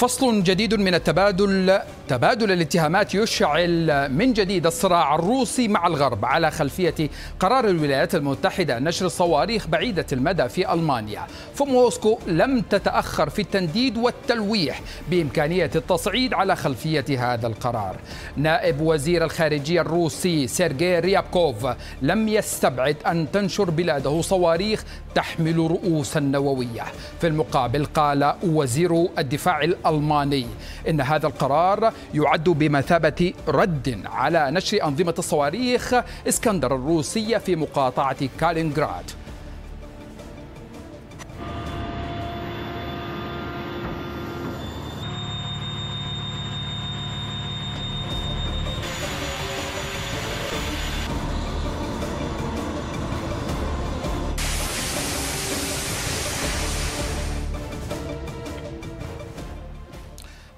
فصل جديد من التبادل تبادل الاتهامات يشعل من جديد الصراع الروسي مع الغرب على خلفية قرار الولايات المتحدة نشر صواريخ بعيدة المدى في ألمانيا فموسكو لم تتأخر في التنديد والتلويح بإمكانية التصعيد على خلفية هذا القرار نائب وزير الخارجية الروسي سيرجي ريابكوف لم يستبعد أن تنشر بلاده صواريخ تحمل رؤوسا نووية في المقابل قال وزير الدفاع الألماني إن هذا القرار يعد بمثابة رد على نشر أنظمة الصواريخ إسكندر الروسية في مقاطعة كالينغراد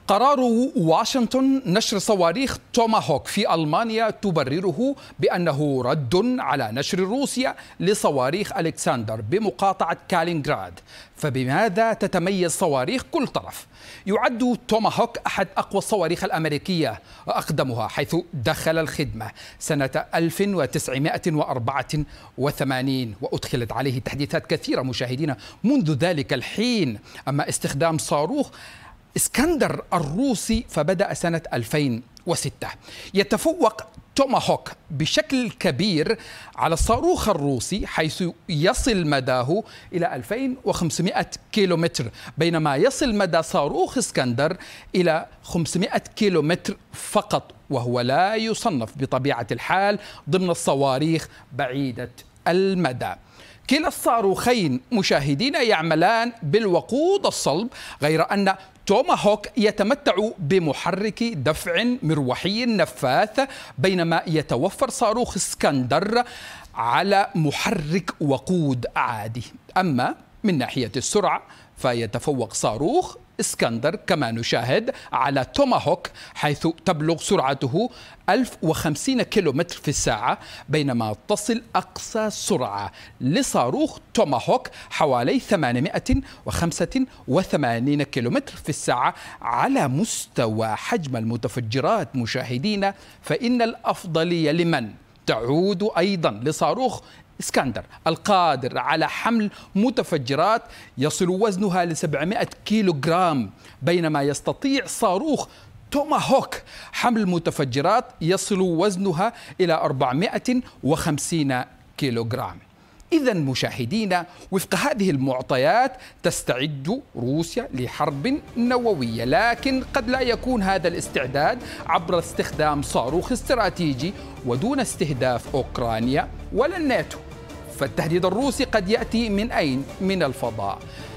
قرار واشنطن نشر صواريخ توماهوك في المانيا تبرره بانه رد على نشر روسيا لصواريخ الكسندر بمقاطعه كالينغراد فبماذا تتميز صواريخ كل طرف يعد توماهوك احد اقوى الصواريخ الامريكيه واقدمها حيث دخل الخدمه سنه 1984 وادخلت عليه تحديثات كثيره مشاهدينا منذ ذلك الحين اما استخدام صاروخ اسكندر الروسي فبدأ سنة 2006 يتفوق توماهوك بشكل كبير على الصاروخ الروسي حيث يصل مداه إلى 2500 كيلومتر بينما يصل مدى صاروخ اسكندر إلى 500 كيلومتر فقط وهو لا يصنف بطبيعة الحال ضمن الصواريخ بعيدة المدى كلا الصاروخين مشاهدين يعملان بالوقود الصلب غير أن توما هوك يتمتع بمحرك دفع مروحي نفاث بينما يتوفر صاروخ اسكندر على محرك وقود عادي أما من ناحية السرعة فيتفوق صاروخ اسكندر كما نشاهد على توماهوك حيث تبلغ سرعته 1050 كيلومتر في الساعة بينما تصل أقصى سرعة لصاروخ توماهوك حوالي 885 كيلومتر في الساعة على مستوى حجم المتفجرات مشاهدينا فإن الأفضلية لمن؟ تعود أيضا لصاروخ اسكندر القادر على حمل متفجرات يصل وزنها ل 700 كيلوغرام بينما يستطيع صاروخ توماهوك حمل متفجرات يصل وزنها إلى 450 كيلوغرام إذا مشاهدينا وفق هذه المعطيات تستعد روسيا لحرب نووية، لكن قد لا يكون هذا الاستعداد عبر استخدام صاروخ استراتيجي ودون استهداف أوكرانيا ولا الناتو. فالتهديد الروسي قد يأتي من أين؟ من الفضاء